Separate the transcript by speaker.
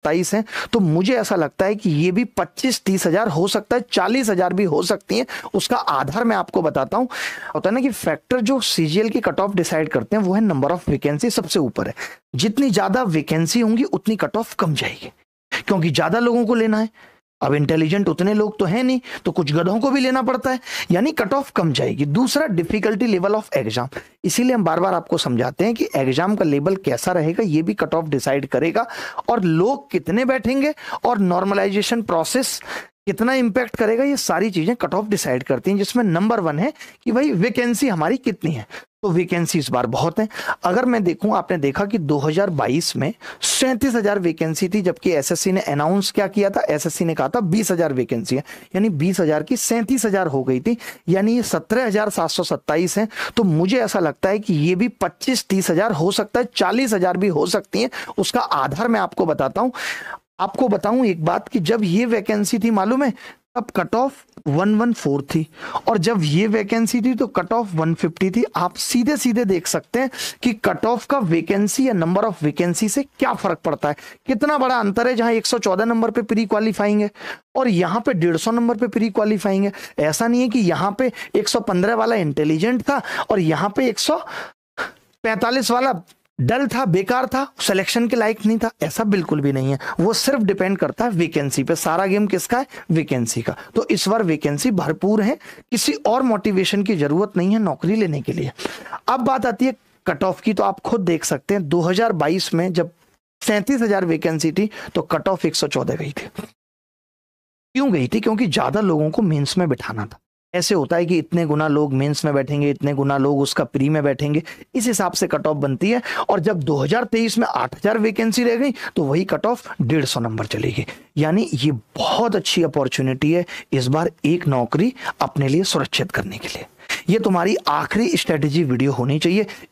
Speaker 1: सत्ताईस है तो मुझे ऐसा लगता है कि ये भी पच्चीस तीस हजार हो सकता है चालीस हजार भी हो सकती है उसका आधार मैं आपको बताता हूं होता है ना कि फैक्टर जो सीजीएल की कट ऑफ डिसाइड करते हैं वो है नंबर ऑफ वैकेंसी सबसे ऊपर है जितनी ज्यादा वैकेंसी होंगी उतनी कट ऑफ कम जाएगी क्योंकि ज्यादा लोगों को लेना है अब इंटेलिजेंट उतने लोग तो है नहीं तो कुछ गधों को भी लेना पड़ता है यानी कट ऑफ कम जाएगी दूसरा डिफिकल्टी लेवल ऑफ एग्जाम इसीलिए हम बार बार आपको समझाते हैं कि एग्जाम का लेवल कैसा रहेगा ये भी कट ऑफ डिसाइड करेगा और लोग कितने बैठेंगे और नॉर्मलाइजेशन प्रोसेस कितना इम्पैक्ट करेगा ये सारी चीजें कट ऑफ डिसाइड करती हैं जिसमें नंबर वन है कि भाई वैकेंसी हमारी कितनी है तो वैकेंसी इस बार बहुत है अगर मैं देखूं आपने देखा कि 2022 में सैंतीस हजार वैकेंसी थी जबकि एसएससी ने अनाउंस क्या किया था एसएससी ने कहा था बीस हजार वैकेंसी है यानी बीस हजार की सैंतीस हजार हो गई थी यानी ये सत्रह हजार सात सौ सत्ताईस है तो मुझे ऐसा लगता है कि ये भी पच्चीस तीस हजार हो सकता है चालीस हजार भी हो सकती है उसका आधार मैं आपको बताता हूं आपको बताऊं एक बात कि जब ये वैकेंसी थी मालूम है तब cut off one one four थी और जब ये वैकेंसी थी तो कट ऑफ वन फिफ्टी थी आप सीधे सीधे देख सकते हैं कि कट ऑफ का वैकेंसी या नंबर ऑफ वैकेंसी से क्या फर्क पड़ता है कितना बड़ा अंतर है जहां 114 नंबर पे प्री क्वालिफाइंग है और यहाँ पे 150 नंबर पे प्री क्वालिफाइंग है ऐसा नहीं है कि यहाँ पे 115 वाला इंटेलिजेंट था और यहाँ पे पैंतालीस वाला डल था बेकार था सिलेक्शन के लायक नहीं था ऐसा बिल्कुल भी नहीं है वो सिर्फ डिपेंड करता है वैकेंसी पे सारा गेम किसका है वैकेंसी का तो इस बार वैकेंसी भरपूर है किसी और मोटिवेशन की जरूरत नहीं है नौकरी लेने के लिए अब बात आती है कट ऑफ की तो आप खुद देख सकते हैं 2022 में जब सैंतीस हजार वैकेंसी थी तो कट ऑफ चौदह गई थी क्यों गई थी क्योंकि ज्यादा लोगों को मेन्स में बिठाना था ऐसे होता है कि इतने गुना लोग मेंस में बैठेंगे इतने गुना लोग उसका प्री में बैठेंगे इस हिसाब से कट ऑफ बनती है और जब 2023 में 8000 वैकेंसी रह गई तो वही कट ऑफ डेढ़ सौ नंबर चलेगी यानी ये बहुत अच्छी अपॉर्चुनिटी है इस बार एक नौकरी अपने लिए सुरक्षित करने के लिए ये तुम्हारी आखिरी स्ट्रेटेजी वीडियो होनी चाहिए